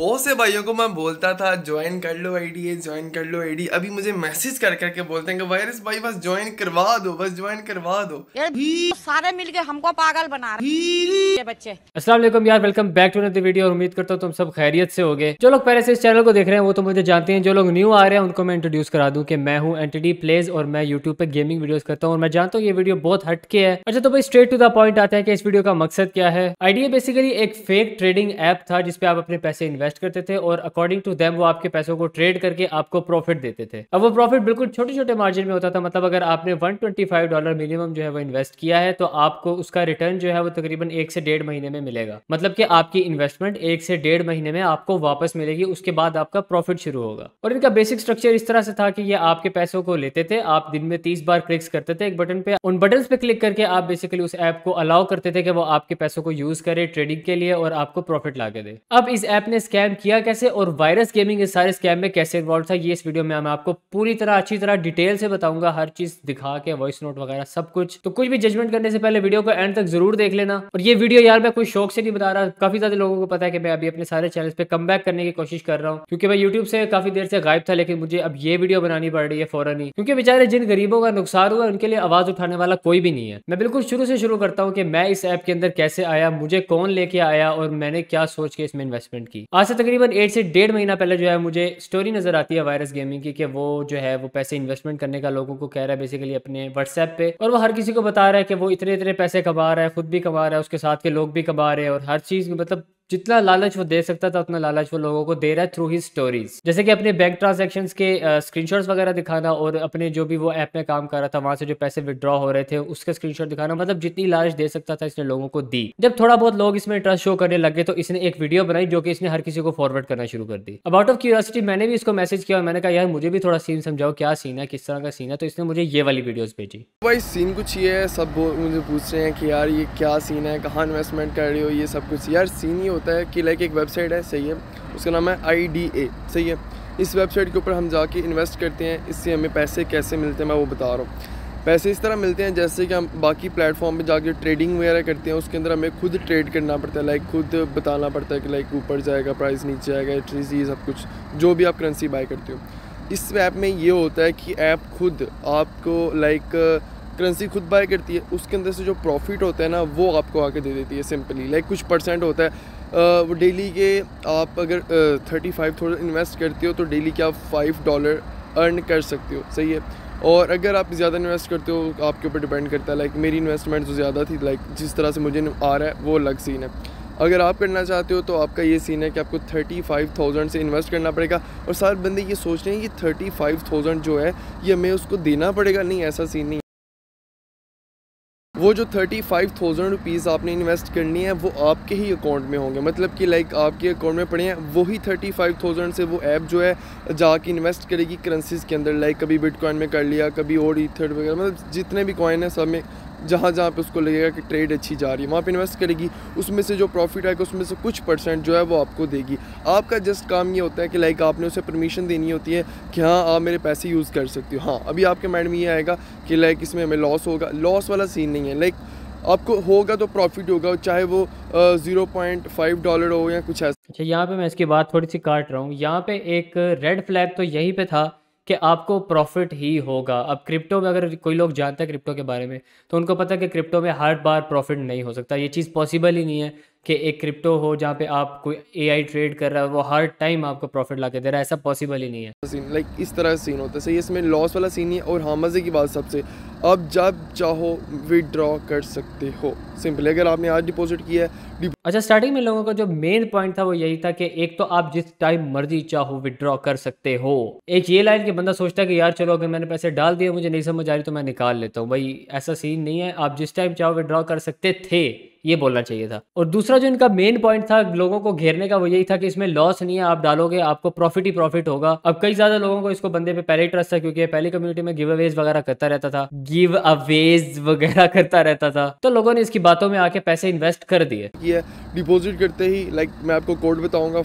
बहुत से भाइयों को मैं बोलता था ज्वाइन कर लो आईडी ज्वाइन कर लो आईडी अभी मुझे मैसेज कर करके बोलते हैं कि वायरस भाई बस ज्वाइन करवा दो बस ज्वाइन करवा दो यार सारे मिल मिलके हमको पागल बना रहे बच्चे अस्सलाम वालेकुम यार वेलकम बैक टू नदी वीडियो और उम्मीद करता हूँ तुम सब खैरियत से होगे जो लोग पहले से इस चैनल को देख रहे हैं वो तो मुझे जानते हैं जो लोग न्यू आ रहे हैं उनको मैं इंट्रोड्यूस करा दूँ की मैं हूँ एंटीडी प्लेज और मैं यूट्यूब पर गेमिंग वीडियो करता हूँ और मैं जानता हूँ ये वीडियो बहुत हटके है अच्छा तो भाई स्ट्रेट टू द पॉइंट आता है की इस वीडियो का मकसद क्या है आइडिया बेसिकली एक फेक ट्रेडिंग ऐप था जिसपे आप अपने पैसे इन्वेस्ट करते थे और अकॉर्डिंग टू देम वो आपके पैसों को ट्रेड करके आपको प्रॉफिट देते थे अब वो प्रॉफिट बिल्कुल छोटे छोटे मार्जिन में होता था मतलब अगर आपने 125 डॉलर मिनिमम जो है वो इन्वेस्ट किया है तो आपको उसका रिटर्न जो है वो तकरीबन एक से डेढ़ महीने में मिलेगा मतलब की आपकी इन्वेस्टमेंट एक से डेढ़ महीने में आपको वापस मिलेगी उसके बाद आपका प्रॉफिट शुरू होगा और इनका बेसिक स्ट्रक्चर इस तरह से था कि ये आपके पैसों को लेते थे आप दिन में तीस बार क्लिक्स करते थे एक बटन पे उन बटन पे क्लिक करके आप बेसिकली उस ऐप को अलाउ करते थे कि वो आपके पैसों को यूज करे ट्रेडिंग के लिए और आपको प्रॉफिट ला के दे अब इस ऐप ने स्कैम किया कैसे और वायरस गेमिंग इस सारे स्कैम में कैसे इन्वॉल्व था ये इस वीडियो में मैं आपको पूरी तरह अच्छी तरह डिटेल से बताऊंगा हर चीज दिखा के वॉइस नोट वगैरह सब कुछ तो कुछ भी जजमेंट करने से पहले वीडियो को एंड तक जरूर देख लेना और ये वीडियो यार मैं कोई शौक से नहीं बता रहा काफी ज्यादा लोगों को पता है कि मैं अभी अपने सारे चैनल पे कम करने की कोशिश कर रहा हूँ क्योंकि मैं यूट्यूब से काफी देर से गायब था लेकिन मुझे अब ये वीडियो बनानी पड़ रही है फौरन ही क्योंकि बेचारे जिन गरीबों का नुकसान हुआ उनके लिए आवाज उठाने वाला कोई भी नहीं है मैं बिल्कुल शुरू से शुरू करता हूँ कि मैं इस ऐप के अंदर कैसे आया मुझे कौन लेके आया और मैंने क्या सोच के इसमें इन्वेस्टमेंट की आज आज से तकरीबन एट से डेढ़ महीना पहले जो है मुझे स्टोरी नज़र आती है वायरस गेमिंग की कि वो जो है वो पैसे इन्वेस्टमेंट करने का लोगों को कह रहा है बेसिकली अपने व्हाट्सएप पे और वो हर किसी को बता रहा है कि वो इतने इतने पैसे कमा रहा है खुद भी कमा रहा है उसके साथ के लोग भी कमा रहे हैं और हर चीज़ मतलब जितना लालच वो दे सकता था उतना लालच वो लोगों को दे रहा है थ्रू ही स्टोरीज जैसे कि अपने बैंक ट्रांजेक्शन के स्क्रीनशॉट्स वगैरह दिखाना और अपने जो भी वो ऐप में काम कर रहा था वहां से जो पैसे विद्रॉ हो रहे थे उसके स्क्रीनशॉट दिखाना मतलब जितनी लालच दे सकता था इसने लोगों को दी जब थोड़ा बहुत लोग इसमें इंटरेस्ट शो करने लगे तो इसने एक वीडियो बनाई जो कि इसने हर किसी को फॉरवर्ड करना शुरू कर दी अबाउट ऑफ क्यूरियसिटी मैंने भी इसको मैसेज किया और मैंने कहा यार मुझे भी थोड़ा सीन समझाओ क्या सीन है किस तरह का सीन है तो इसने मुझे ये वाली वीडियो भेजी भाई सीन कुछ ये है सब मुझे पूछ रहे हैं कि यार ये क्या सीन है कहाँ इन्वेस्टमेंट कर रही हो ये सब कुछ यार सीन ही होता है कि लाइक एक वेबसाइट है सही है उसका नाम है आई डी ए सही है इस वेबसाइट के ऊपर हम जाके इन्वेस्ट करते हैं इससे हमें पैसे कैसे मिलते हैं मैं वो बता रहा हूँ पैसे इस तरह मिलते हैं जैसे कि हम बाकी प्लेटफॉर्म पे जाके ट्रेडिंग वगैरह करते हैं उसके अंदर हमें खुद ट्रेड करना पड़ता है लाइक खुद बताना पड़ता है कि लाइक ऊपर जाएगा प्राइस नीचे आएगा ये सब कुछ जो भी आप करेंसी बाय करते हो इस ऐप में ये होता है कि ऐप खुद आपको लाइक करेंसी खुद बाय करती है उसके अंदर से जो प्रॉफिट होता है ना वो आपको आके दे देती है सिंपली लाइक कुछ परसेंट होता है वो डेली के आप अगर थर्टी फाइव थाउजेंड इन्वेस्ट करते हो तो डेली के आप फाइव डॉलर अर्न कर सकते हो सही है और अगर आप ज़्यादा इन्वेस्ट करते हो आपके ऊपर डिपेंड करता है लाइक मेरी इन्वेस्टमेंट जो ज़्यादा थी लाइक जिस तरह से मुझे आ रहा है वो अलग सीन है अगर आप करना चाहते हो तो आपका ये सीन है कि आपको थर्टी फाइव थाउजेंड से इन्वेस्ट करना पड़ेगा और सारे बंदे ये सोच रहे हैं कि थर्टी फाइव थाउजेंड जो है ये हमें उसको देना पड़ेगा नहीं ऐसा सीन नहीं वो जो थर्टी फाइव थाउजेंड रुपीज़ आपने इन्वेस्ट करनी है वो आपके ही अकाउंट में होंगे मतलब कि लाइक आपके अकाउंट में पड़े हैं वही थर्टी फाइव थाउजेंड से वो ऐप जो है जाके इन्वेस्ट करेगी करेंसीज़ के अंदर लाइक कभी बिटकॉइन में कर लिया कभी और ईथर वगैरह मतलब जितने भी कॉइन है सब में जहाँ जहाँ पे उसको लगेगा कि ट्रेड अच्छी जा रही है वहाँ पे इन्वेस्ट करेगी उसमें से जो प्रॉफिट आएगा उसमें से कुछ परसेंट जो है वो आपको देगी आपका जस्ट काम ये होता है कि लाइक आपने उसे परमिशन देनी होती है कि हाँ आप मेरे पैसे यूज़ कर सकते हो हाँ अभी आपके माइंड में ये आएगा कि लाइक इसमें हमें लॉस होगा लॉस वाला सीन नहीं है लाइक आपको होगा तो प्रॉफिट होगा चाहे वो ज़ीरो पॉइंट फाइव डॉलर हो या कुछ ऐसा अच्छा यहाँ पे मैं इसकी बात थोड़ी सी काट रहा हूँ यहाँ पे एक रेड फ्लैग तो यहीं पे था कि आपको प्रॉफिट ही होगा अब क्रिप्टो में अगर कोई लोग जानता है क्रिप्टो के बारे में तो उनको पता है कि क्रिप्टो में हर बार प्रॉफिट नहीं हो सकता ये चीज़ पॉसिबल ही नहीं है कि एक क्रिप्टो हो जहाँ पे आप कोई एआई ट्रेड कर रहा है वो हर टाइम आपको प्रॉफिट ला के दे रहा है ऐसा पॉसिबल ही नहीं है सीन लाइक इस तरह सीन होता है सही इसमें लॉस वाला सीन ही और हाँ मज़े की बात सबसे अब जब चाहो विदड्रॉ कर सकते हो सिंपल अगर आपने आज डिपॉजिट किया है अच्छा स्टार्टिंग में लोगों का जो मेन पॉइंट था वो यही था कि एक तो आप जिस टाइम मर्जी चाहो विदड्रॉ कर सकते हो एक ये लाइन के बंदा सोचता है कि यार चलो अगर मैंने पैसे डाल दिए मुझे नहीं समझ आ रही तो मैं निकाल लेता हूँ भाई ऐसा सीन नहीं है आप जिस टाइम चाहो विदड्रॉ कर सकते थे ये बोलना चाहिए था और दूसरा जो इनका मेन पॉइंट था लोगों को घेरने का वो यही था कि इसमें लॉस नहीं है आप डालोगे आपको प्रॉफिट ही प्रॉफिट होगा अब कई ज्यादा लोगों को इसको बंदे पे पहले ही ट्रस्ट था क्योंकि पहले कम्युनिटी में गिव अवेज वगैरह करता रहता था गिव अवेज वगैरह करता रहता था तो लोगों ने इसकी बातों में आके पैसे इन्वेस्ट कर दिए डिपोजिट करते ही लाइक मैं आपको कोड बताऊंगा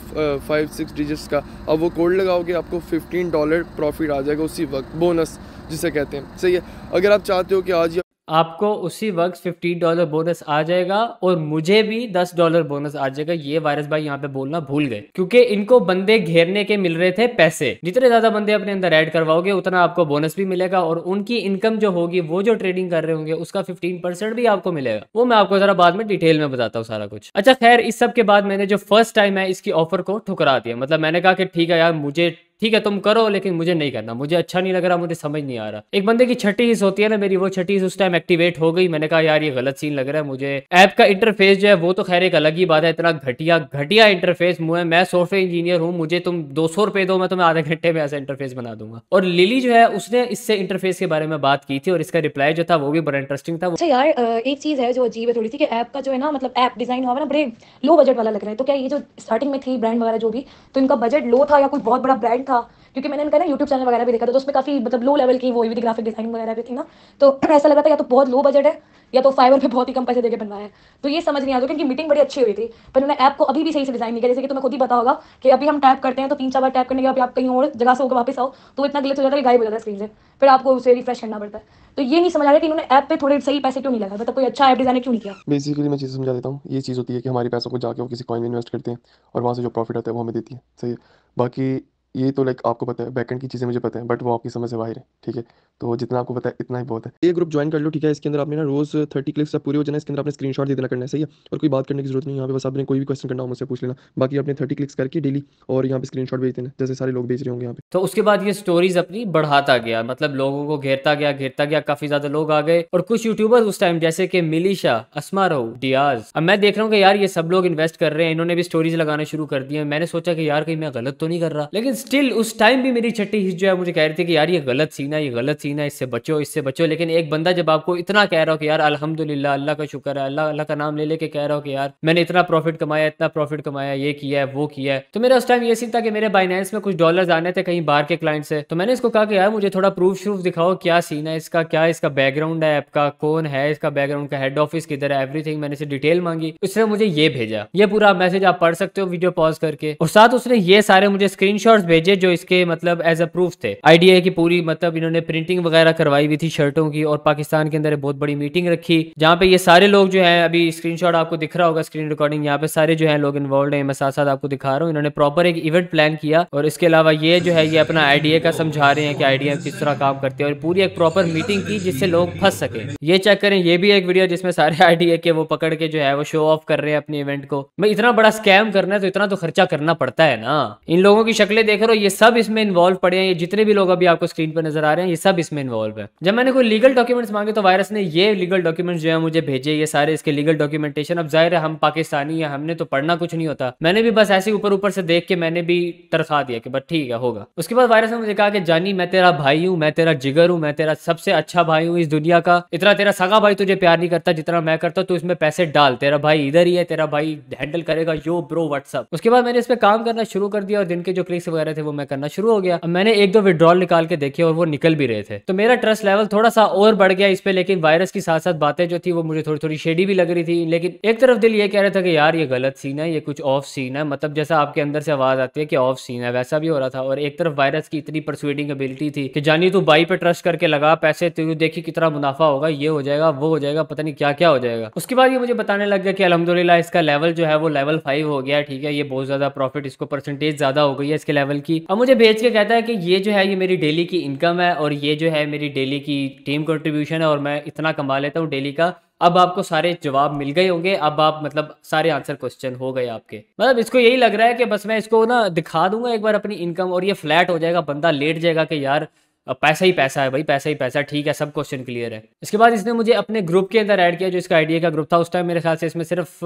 फाइव सिक्स डिजिट का अब वो कोड लगाओगे आपको फिफ्टीन डॉलर प्रॉफिट आ जाएगा उसी वक्त बोनस जिसे कहते हैं सही है अगर आप चाहते हो कि आज आपको उसी वक्त फिफ्टी डॉलर बोनस आ जाएगा और मुझे भी दस डॉलर बोनस आ जाएगा ये वायरस भाई यहाँ पे बोलना भूल गए क्योंकि इनको बंदे घेरने के मिल रहे थे पैसे जितने ज्यादा बंदे अपने अंदर ऐड करवाओगे उतना आपको बोनस भी मिलेगा और उनकी इनकम जो होगी वो जो ट्रेडिंग कर रहे होंगे उसका फिफ्टीन भी आपको मिलेगा वो मैं आपको जरा बाद में डिटेल में बताता हूँ सारा कुछ अच्छा खैर इस सब के बाद मैंने जो फर्स्ट टाइम है इसकी ऑफर को ठुकरा दिया मतलब मैंने कहा कि ठीक है यार मुझे ठीक है तुम करो लेकिन मुझे नहीं करना मुझे अच्छा नहीं लग रहा मुझे समझ नहीं आ रहा एक बंदे की छठी हिस्स होती है ना मेरी वो छठी हिस्स उस टाइम एक्टिवेट हो गई मैंने कहा यार ये गलत सीन लग रहा है मुझे ऐप का इंटरफेस जो है वो तो खैर एक अलग ही बात है इतना घटिया घटिया इंटरफेस मुझे मैं सॉफ्टवेयर इंजीनियर हूँ मुझे तुम दो सौ रुपए दो मैं तुम्हें आधे घंटे में ऐसा इंटरफेस बना दूंगा और लिली जो है उसने इससे इंटरफेस के बारे में बात की थी और इसका रिप्लाई जो था वो भी बड़ा इंटरेस्टिंग था अच्छा यार एक चीज है जो अजीब है थोड़ी सी ऐप का जो है ना मतलब ऐप डिजाइन हुआ ना मतलब बड़े लो बजट वाला लग रहा है तो क्या ये जो स्टार्टिंग में थी ब्रांड वगैरह जो भी तो इनका बजट लो था या कोई बहुत बड़ा ब्रांड था क्योंकि मैंने इनका ना यूट्यूब चैनल वगैरह भी देखा था तो उसमें काफी मतलब लो लेवल की वो भी ग्राफिक डिजाइन वगैरह भी थी ना तो ऐसा लगा था या तो बहुत लो बजट है या तो फाइवर पे बहुत ही कम पैसे देकर बनवाया है तो ये समझ नहीं आता क्योंकि मीटिंग बड़ी अच्छी हुई थी पर उन्होंने ऐप को अभी भी सही से डिजाइन नहीं किया जैसे कि तुम्हें खुद ही पता होगा कि अभी हम टाइप करते हैं तो तीन चार बार टाइप करने के बाद आप कहीं और जगह से होकर वापस आओ तो इतना गलत हो जाता है गायब हो जाता है स्क्रीन से फिर आपको उसे रिफ्रेश करना पड़ता है तो ये नहीं समझ आ रहा कि इन्होंने ऐप पे थोड़े सही पैसे क्यों नहीं लगा मतलब कोई अच्छा ऐप डिजाइन क्यों नहीं किया बेसिकली मैं चीज़ समझा देता हूँ ये चीज़ होती है कि हमारे पैसों को जाकर वो किसी कॉइन में इन्वेस्ट करते हैं और वहाँ से जो प्रॉफिट आता है वो हमें देती है सही बाकी ये तो लाइक आपको पता है बैकेंड की चीज़ें मुझे पता है बट वो आपकी समझ से बाहर है ठीक है तो जितना आपको पता है इतना ही बहुत है ये ग्रुप ज्वाइन कर लो ठीक है इसके अंदर आपने ना रोज थर्टी क्लिप्स पूरे हो जाना इसके अंदर आपने स्क्रीन दे देना करना है सही है और कोई बात करने की जरूरत नहीं यहाँ पे बस आपने कोई भी क्वेश्चन करना हो मुझसे पूछ लेना बाकी आपने थर्टी क्लिक्स करके डेली और यहाँ पे स्क्रीन भेज देना जैसे सारे लोग भेज रहे होंगे यहाँ पे तो उसके बाद ये स्टोरीज अपनी बढ़ाता गया मतलब लोगों को घेरता गया घेरता गया काफी ज्यादा लोग आ गए और कुछ यूट्यूबर उस टाइम जैसे कि मिलीशा असमा रहो डियाज अब मैं देख रहा हूँ कि यार ये सब लोग इन्वेस्ट कर रहे हैं इन्होंने भी स्टोरीज लगाना शुरू कर दी है मैंने सोचा कि यार कहीं मैं गलत तो नहीं कर रहा लेकिन स्टिल उस टाइम भी मेरी छठी जो है मुझे कह रही थी कि यार ये गलत सीन है ये गलत सीन है इससे बचो इससे बचो लेकिन एक बंदा जब आपको इतना कह रहा हो कि यार अलहमदुल्ला अल्लाह का शुक्र है अल्लाह अल्लाह का नाम ले लेके कह रहा हो कि यार मैंने इतना प्रॉफिट कमाया इतना प्रॉफिट कमाया ये किया है वो किया है तो मेरा उस टाइम ये सीन था कि मेरे बाइनेंस में कुछ डॉलर आने थे कहीं बाहर के क्लाइंट से तो मैंने इसको कहा कि यार मुझे थोड़ा प्रूफ श्रूफ दिखाओ क्या सीन है इसका क्या इसका बैकग्राउंड है आपका कौन है इसका बैकग्राउंड का हेड ऑफिस किधर है एवरी मैंने इसे डिटेल मांगी उसने मुझे ये भेजा ये पूरा मैसेज आप पढ़ सकते हो वीडियो पॉज करके और साथ उसने ये सारे मुझे स्क्रीन भेजे जो इसके मतलब एज अ प्रूफ थे आइडिया की पूरी मतलब इन्होंने प्रिंटिंग वगैरह करवाई हुई थी शर्टों की और पाकिस्तान के अंदर बहुत बड़ी मीटिंग रखी जहाँ पे ये सारे लोग जो है अभी स्क्रीन आपको दिख रहा होगा स्क्रीन रिकॉर्डिंग यहाँ पे सारे जो है लोग इन्वॉल्व है मैं साथ साथ आपको दिखा रहा हूँ इन्होंने प्रॉपर एक इवेंट प्लान किया और इसके अलावा ये जो है ये अपना आइडिया का समझा रहे हैं कि आइडिया किस तरह काम करते हैं और पूरी एक प्रॉपर मीटिंग की जिससे लोग फंस सके ये चेक करें ये भी एक वीडियो जिसमें सारे आइडिया के वो पकड़ के जो है वो शो ऑफ कर रहे हैं अपने इवेंट को मैं इतना बड़ा स्कैम करना है तो इतना तो खर्चा करना पड़ता है ना इन लोगों की शक्लें देख देख रहे हो ये सब इसमें इन्वॉल्व पड़े हैं ये जितने भी लोग अभी आपको स्क्रीन पर नजर आ रहे हैं ये सब इसमें इन्वॉल्व है जब मैंने कोई लीगल डॉक्यूमेंट्स मांगे तो वायरस ने ये लीगल डॉक्यूमेंट्स जो है मुझे भेजे ये सारे इसके लीगल डॉक्यूमेंटेशन अब जाहिर है हम पाकिस्तानी है हमने तो पढ़ना कुछ नहीं होता मैंने भी बस ऐसे ऊपर ऊपर से देख के मैंने भी तरसा दिया कि बस ठीक है होगा उसके बाद वायरस ने मुझे कहा कि जानी मैं तेरा भाई हूँ मैं तेरा जिगर हूँ मैं तेरा सबसे अच्छा भाई हूँ इस दुनिया का इतना तेरा सगा भाई तुझे प्यार नहीं करता जितना मैं करता तू इसमें पैसे डाल तेरा भाई इधर ही है तेरा भाई हैंडल करेगा यो ब्रो व्हाट्सअप उसके बाद मैंने इस पर काम करना शुरू कर दिया और दिन के जो क्लिक्स वगैरह रहे थे वो मैं करना शुरू हो गया अब मैंने एक दो विड्रॉल निकाल के देखे और वो निकल भी रहे थे तो मेरा ट्रस्ट लेवल थोड़ा सा और बढ़ गया इस पर लेकिन वायरस के साथ साथ बातें जो थी वो मुझे थोड़ी थोड़ी शेडी भी लग रही थी लेकिन एक तरफ दिल ये कह रहा था कि यार ये गलत सीन है ये कुछ ऑफ सीन है मतलब जैसा आपके अंदर से आवाज आती है कि ऑफ सीन है वैसा भी हो रहा था और एक तरफ वायरस की इतनी परसुएटिंग एबिलिटी थी कि जानी तू बाई पे ट्रस्ट करके लगा पैसे तू देखी कितना मुनाफा होगा ये हो जाएगा वो हो जाएगा पता नहीं क्या क्या हो जाएगा उसके बाद ये मुझे बताने लग गया कि अलहमदुल्ला इसका लेवल जो है वो लेवल फाइव हो गया ठीक है ये बहुत ज्यादा प्रॉफिट इसको परसेंटेज ज्यादा हो गई है इसके लेवल चैनल की अब मुझे भेज के कहता है कि ये जो है ये मेरी डेली की इनकम है और ये जो है मेरी डेली की टीम कंट्रीब्यूशन है और मैं इतना कमा लेता हूँ डेली का अब आपको सारे जवाब मिल गए होंगे अब आप मतलब सारे आंसर क्वेश्चन हो गए आपके मतलब इसको यही लग रहा है कि बस मैं इसको ना दिखा दूंगा एक बार अपनी इनकम और ये फ्लैट हो जाएगा बंदा लेट जाएगा कि यार पैसा ही पैसा है भाई पैसा ही पैसा ठीक है सब क्वेश्चन क्लियर है इसके बाद इसने मुझे अपने ग्रुप के अंदर ऐड किया जो इसका आइडिया का ग्रुप था उस टाइम मेरे ख्याल से इसमें सिर्फ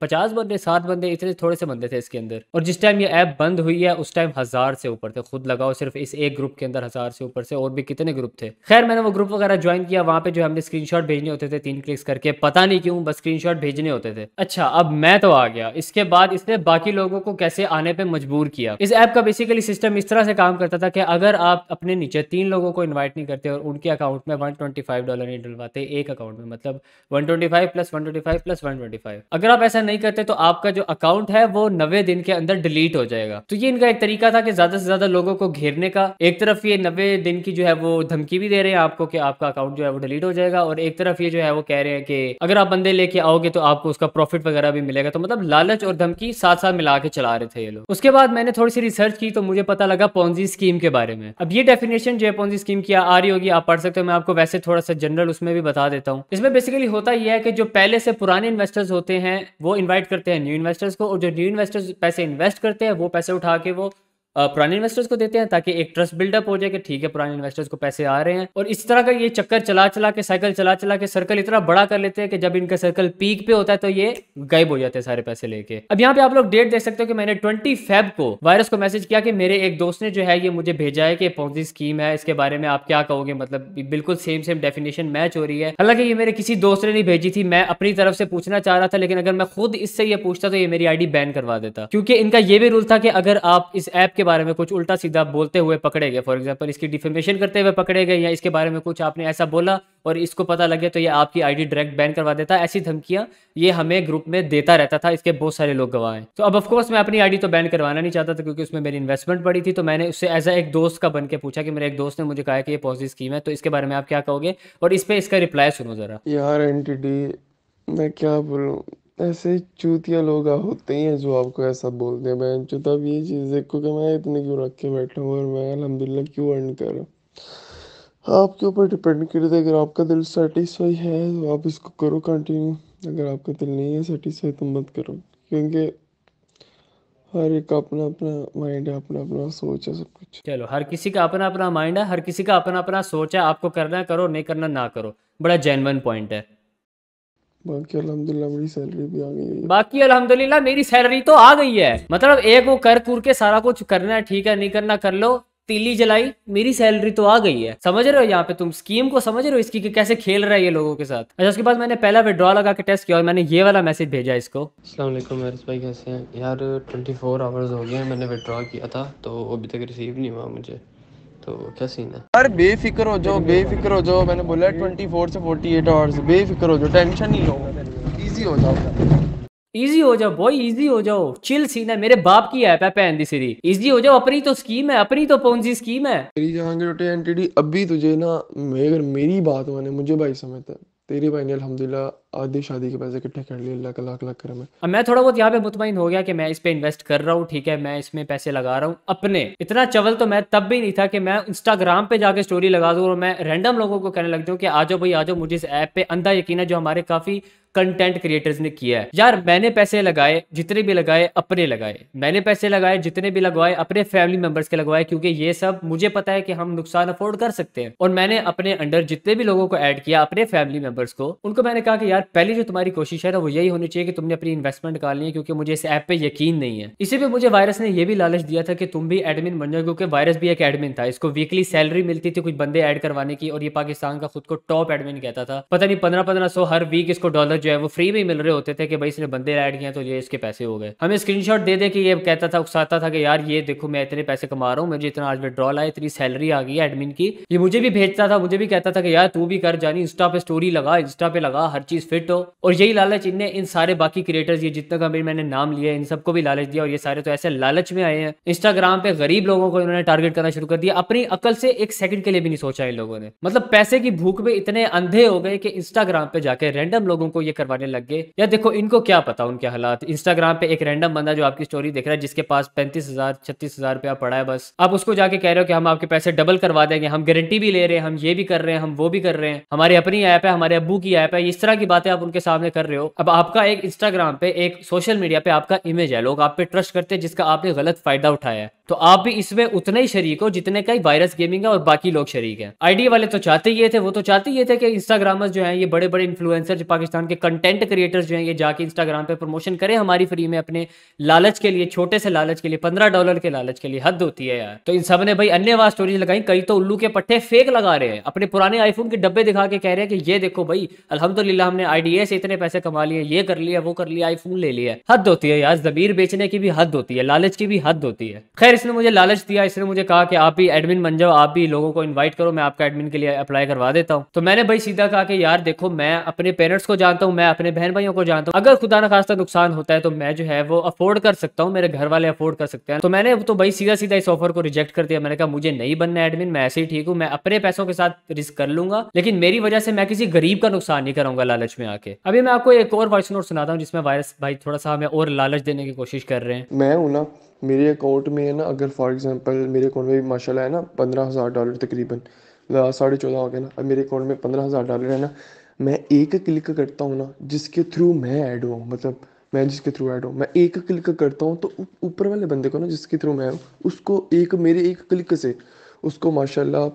पचास बंदे सात बंदे इतने थोड़े से बंदे थे इसके अंदर और जिस टाइम ये ऐप बंद हुई है उस टाइम हज़ार से ऊपर थे खुद लगाओ सिर्फ इस एक ग्रुप के अंदर हज़ार से ऊपर से और भी कितने ग्रुप थे खैर मैंने वो ग्रुप वगैरह ज्वाइन किया वहाँ पे जो हमने स्क्रीन भेजने होते थे तीन क्लिक्स करके पता नहीं क्यों बस स्क्रीन भेजने होते थे अच्छा अब मैं तो आ गया इसके बाद इसने बाकी लोगों को कैसे आने पर मजबूर किया इस ऐप का बेसिकली सिस्टम इस तरह से काम करता था कि अगर आप अपने ठीक तीन लोगों को इनवाइट नहीं करते और उनके अकाउंट में 125 डॉलर नहीं डलवाते एक अकाउंट में मतलब 125 प्लस 125 प्लस 125 अगर आप ऐसा नहीं करते तो आपका जो अकाउंट है वो नब्बे दिन के अंदर डिलीट हो जाएगा तो ये इनका एक तरीका था कि ज्यादा से ज्यादा लोगों को घेरने का एक तरफ ये नब्बे दिन की जो है वो धमकी भी दे रहे हैं आपको कि आपका अकाउंट जो है वो डिलीट हो जाएगा और एक तरफ ये जो है वो कह रहे हैं कि अगर आप बंदे लेके आओगे तो आपको उसका प्रॉफिट वगैरह भी मिलेगा तो मतलब लालच और धमकी साथ साथ मिला के चला रहे थे ये लोग उसके बाद मैंने थोड़ी सी रिसर्च की तो मुझे पता लगा पोन्जी स्कीम के बारे में अब ये डेफिनेशन क्वेश्चन जो है पोन्जी स्कीम की आ रही होगी आप पढ़ सकते हो मैं आपको वैसे थोड़ा सा जनरल उसमें भी बता देता हूँ इसमें बेसिकली होता यह है कि जो पहले से पुराने इन्वेस्टर्स होते हैं वो इन्वाइट करते हैं न्यू इन्वेस्टर्स को और जो न्यू इन्वेस्टर्स पैसे इन्वेस्ट करते हैं वो पैसे उठा के वो पुराने इन्वेस्टर्स को देते हैं ताकि एक ट्रस्ट बिल्डअप हो जाए कि ठीक है पुराने इन्वेस्टर्स को पैसे आ रहे हैं और इस तरह का ये चक्कर चला चला के साइकिल चला चला के सर्कल इतना बड़ा कर लेते हैं कि जब इनका सर्कल पीक पे होता है तो ये गायब हो जाते हैं सारे पैसे लेके अब यहाँ पे आप लोग डेट देख सकते हो कि मैंने ट्वेंटी फेब को वायरस को मैसेज किया कि मेरे एक दोस्त ने जो है ये मुझे भेजा है कि पौधी स्कीम है इसके बारे में आप क्या कहोगे मतलब बिल्कुल सेम सेम डेफिनेशन मैच हो रही है हालांकि ये मेरे किसी दोस्त ने नहीं भेजी थी मैं अपनी तरफ से पूछना चाह रहा था लेकिन अगर मैं खुद इससे ये पूछता तो ये मेरी आई बैन करवा देता क्योंकि इनका ये भी रूल था कि अगर आप इस ऐप के इसके बारे में कुछ उल्टा सीधा बोलते हुए पकड़े गए फॉर एग्जाम्पल इसकी डिफेमेशन करते हुए पकड़े गए या इसके बारे में कुछ आपने ऐसा बोला और इसको पता लगे तो ये आपकी आईडी डायरेक्ट बैन करवा देता ऐसी धमकियां ये हमें ग्रुप में देता रहता था इसके बहुत सारे लोग गवाह हैं तो अब ऑफकोर्स मैं अपनी आई तो बैन करवाना नहीं चाहता था क्योंकि उसमें मेरी इन्वेस्टमेंट बड़ी थी तो मैंने उससे एज अ एक दोस्त का बन के पूछा कि मेरे एक दोस्त ने मुझे कहा कि ये पॉजिटिव स्कीम है तो इसके बारे में आप क्या कहोगे और इस पर इसका रिप्लाई सुनो जरा यार एन मैं क्या बोलूँ ऐसे चूतिया लोग होते ही हैं जो आपको ऐसा बोलते हैं बहन चो तब ये चीज़ देखो कि मैं इतने क्यों रख के बैठा हूँ और मैं अलहमदिल्ला क्यों अर्न कर आपके ऊपर डिपेंड करते अगर आपका दिल सेटिस्फाई है तो आप इसको करो कंटिन्यू अगर आपका दिल नहीं है सेटिस्फाई तो मत करो क्योंकि हर एक का अपना अपना माइंड है अपना अपना सोच है सब कुछ चलो हर किसी का अपना अपना माइंड है हर किसी का अपना अपना सोच है आपको करना करो नहीं करना ना करो बड़ा जेनवन पॉइंट है बाकी अलहमदुल्ला मेरी सैलरी भी आ गई है बाकी अलहमदुल्ला मेरी सैलरी तो आ गई है मतलब एक वो कर कुर के सारा कुछ करना है ठीक है नहीं करना कर लो तीली जलाई मेरी सैलरी तो आ गई है समझ रहे हो यहाँ पे तुम स्कीम को समझ रहे हो इसकी कि कैसे खेल रहा है ये लोगों के साथ अच्छा उसके बाद मैंने पहला विड्रॉ लगा के टेस्ट किया और मैंने ये वाला मैसेज भेजा इसको असलम भाई कैसे हैं यार 24 फोर आवर्स हो गए हैं मैंने विड्रॉ किया था तो अभी तक रिसीव नहीं हुआ मुझे तो क्या सीन है यार बेफिक्र हो जाओ बेफिक्र हो जाओ मैंने बोला ट्वेंटी फोर से फोर्टी एट आवर्स बेफिक्र हो जाओ टेंशन ही लो ईजी हो जाओ इजी हो जाओ बॉय इजी हो जाओ चिल सीन है मेरे बाप की ऐप है पहन दी सीरी इजी हो जाओ अपनी तो स्कीम है अपनी तो पोंजी स्कीम है तेरी जहांगीर उठे एनटीडी अभी तुझे ना अगर मेरी बात माने मुझे भाई समझता तेरे भाई ने अलहमदुल्ला आधी शादी के पैसे इकट्ठे कर लिए लाख लाख लाख कर मैं अब मैं थोड़ा बहुत यहाँ पे मुतमिन हो गया कि मैं इस पे इन्वेस्ट कर रहा हूँ ठीक है मैं इसमें पैसे लगा रहा हूँ अपने इतना चवल तो मैं तब भी नहीं था कि मैं इंस्टाग्राम पे जाके स्टोरी लगा दूँ और मैं रैंडम लोगों को कहने लग जाऊँ कि आ जाओ भाई आ जाओ मुझे इस ऐप पे अंधा यकीन है जो हमारे काफी कंटेंट क्रिएटर्स ने किया है यार मैंने पैसे लगाए जितने भी लगाए अपने लगाए मैंने पैसे लगाए जितने भी लगवाए अपने फैमिली मेंबर्स के लगवाए क्योंकि ये सब मुझे पता है कि हम नुकसान अफोर्ड कर सकते हैं और मैंने अपने अंडर जितने भी लोगों को ऐड किया अपने फैमिली मेंबर्स को उनको मैंने कहा कि यार पहली जो तुम्हारी कोशिश है ना वो यही होनी चाहिए कि तुमने अपनी इन्वेस्टमेंट ली है क्योंकि मुझे इस ऐप पे यकीन नहीं है इसी पे मुझे वायरस ने यह भी लालच दिया था कि तुम भी एडमिन बन जाओ क्योंकि वायरस भी एक एडमिन था इसको वीकली सैलरी मिलती थी कुछ बंदे एड करवाने की और ये पाकिस्तान का खुद को टॉप एडमिन कहता था पता नहीं पंद्रह पंद्रह हर वीक इसको डॉलर जो है वो फ्री में मिल रहे होते थे कि भाई इसने बंदे एड किए तो ये इसके पैसे हो गए हमें स्क्रीन दे दे कि ये कहता था उकसाता था कि यार ये देखो मैं इतने पैसे कमा रहा हूँ मुझे इतना आज विड्रॉल आया इतनी सैलरी आ गई एडमिन की ये मुझे भी भेजता था मुझे भी कहता था कि यार तू भी कर जानी इंस्टा पे स्टोरी लगा इंस्टा पे लगा हर चीज फिट हो और यही लालच इनने इन सारे बाकी क्रिएटर्स ये जितने का भी मैंने नाम लिया इन सबको भी लालच दिया और ये सारे तो ऐसे लालच में आए हैं इंस्टाग्राम पे गरीब लोगों को इन्होंने टारगेट करना शुरू कर दिया अपनी अकल से एक सेकंड के लिए भी नहीं सोचा इन लोगों ने मतलब पैसे की भूख में इतने अंधे हो गए कि इंस्टाग्राम पे जाके रैंडम लोगों को ये करवाने लग गए या देखो इनको क्या पता उनके हालात इंस्टाग्राम पे एक रैंडम बंदा जो आपकी स्टोरी देख रहा है जिसके पास पैंतीस हजार छत्तीस हजार रुपया पड़ा है बस आप उसको जाके कह रहे हो कि हम आपके पैसे डबल करवा देंगे हम गारंटी भी ले रहे हैं हम ये भी कर रहे हैं हम वो भी कर रहे हैं हमारी अपनी ऐप है हमारे अबू की ऐप है इस तरह की बात बातें आप उनके सामने कर रहे हो अब आपका एक इंस्टाग्राम पे एक सोशल मीडिया पे आपका इमेज है लोग आप पे ट्रस्ट करते हैं जिसका आपने गलत फायदा उठाया है तो आप भी इसमें उतने ही शरीक हो जितने का ही वायरस गेमिंग है और बाकी लोग शरीक है आईडी वाले तो चाहते ये थे वो तो चाहते ये थे कि इंस्टाग्रामर्स जो है ये बड़े बड़े इन्फ्लुएंसर जो पाकिस्तान के कंटेंट क्रिएटर्स जो है ये जाके इंस्टाग्राम पे प्रमोशन करें हमारी फ्री में अपने लालच के लिए छोटे से लालच के लिए पंद्रह डॉलर के लालच के लिए हद होती है यार तो इन सब ने भाई अन्य वहां स्टोरीज लगाई कई तो उल्लू के पट्टे फेक लगा रहे हैं अपने पुराने आईफोन के डब्बे दिखा के कह रहे हैं कि ये देखो भाई अलहमदुल्ला हमने आईडी से इतने पैसे कमा लिए ये कर लिया वो कर लिया आईफोन ले लिया हद होती है यार जमीर बेचने की भी हद होती है लालच की भी हद होती है खैर इसने मुझे लालच दिया इसने मुझे कहा कि आप भी एडमिन बन जाओ आप भी लोगों को इन्वाइट करो मैं आपका एडमिन के लिए अप्लाई करवा देता हूँ तो मैंने भाई सीधा कहा कि यार देखो मैं अपने पेरेंट्स को जानता हूँ मैं अपने बहन भाइयों को जानता हूँ अगर खुदा ना खास्ता नुकसान होता है तो मैं जो है वो अफोर्ड कर सकता हूँ मेरे घर वाले अफोर्ड कर सकते हैं तो मैंने तो भाई सीधा सीधा इस ऑफर को रिजेक्ट कर दिया मैंने कहा मुझे नहीं बनना एडमिन मैं ऐसे ही ठीक हूँ मैं अपने पैसों के साथ रिस्क कर लूंगा लेकिन मेरी वजह से मैं किसी गरीब का नुकसान नहीं करूंगा लालच में आके अभी मैं आपको एक और वॉइस नोट सुनाता हूँ जिसमें वायरस भाई थोड़ा सा हमें और लालच देने की कोशिश कर रहे हैं मैं हूँ ना मेरे अकाउंट में ना ना अगर फॉर एग्जांपल मेरे अकाउंट में माशाल्लाह है ना पंद्रह हज़ार डॉलर तकरीबन साढ़े चौदह हो गया ना अब मेरे अकाउंट में पंद्रह हज़ार डॉलर है ना मैं एक क्लिक करता हूँ ना जिसके थ्रू मैं ऐड हुआ मतलब मैं जिसके थ्रू ऐड हूँ मैं एक क्लिक करता हूँ तो ऊपर वाले बंदे को ना जिसके थ्रू मैं हूँ उसको एक मेरे एक क्लिक से उसको माशाल्लाह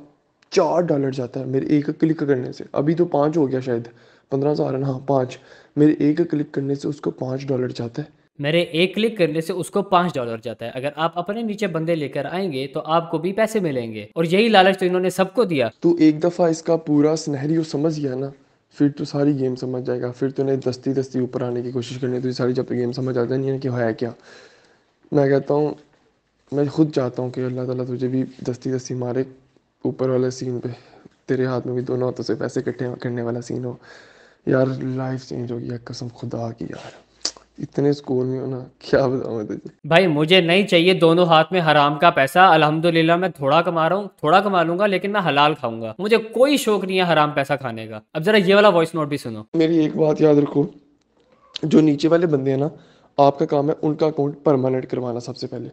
चार डॉलर जाता है मेरे एक क्लिक करने से अभी तो पाँच हो गया शायद पंद्रह हज़ार ना हाँ पाँच मेरे एक क्लिक करने से उसको पाँच डॉलर जाता है मेरे एक क्लिक करने से उसको पाँच डॉलर जाता है अगर आप अपने नीचे बंदे लेकर आएंगे तो आपको भी पैसे मिलेंगे और यही लालच तो इन्होंने सबको दिया तू एक दफ़ा इसका पूरा सुनहरी समझ गया ना फिर तो सारी गेम समझ जाएगा फिर तो नहीं दस्ती दस्ती ऊपर आने की कोशिश करनी तो सारी जब गेम समझ आ जानी है कि है क्या मैं कहता हूँ मैं खुद चाहता हूँ कि अल्लाह ताला तुझे भी दस्ती दस्ती मारे ऊपर वाले सीन पे तेरे हाथ में भी दोनों हाथों से पैसे इकट्ठे करने वाला सीन हो यार लाइफ चेंज हो गया कसम खुदा की यार इतने स्कूल में होना क्या बताऊँ तुझे भाई मुझे नहीं चाहिए दोनों हाथ में हराम का पैसा अल्हम्दुलिल्लाह मैं थोड़ा कमा रहा हूँ थोड़ा कमा लूंगा लेकिन मैं हलाल खाऊंगा मुझे कोई शौक नहीं है हराम पैसा खाने का अब जरा ये वाला वॉइस नोट भी सुनो मेरी एक बात याद रखो जो नीचे वाले बंदे है ना आपका काम है उनका अकाउंट परमानेंट करवाना सबसे पहले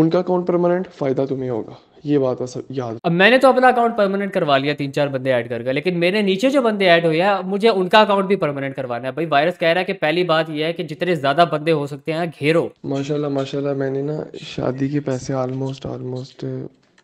उनका अकाउंट परमानेंट फायदा तुम्हें होगा ये बात है सब याद अब मैंने तो अपना अकाउंट परमानेंट करवा लिया तीन चार बंदे ऐड करके लेकिन मेरे नीचे जो बंदे ऐड हुए हैं मुझे उनका अकाउंट भी परमानेंट करवाना है भाई वायरस कह रहा है कि पहली बात यह है कि जितने ज्यादा बंदे हो सकते हैं घेरो माशाल्लाह माशाल्लाह मैंने ना शादी के पैसे ऑलमोस्ट ऑलमोस्ट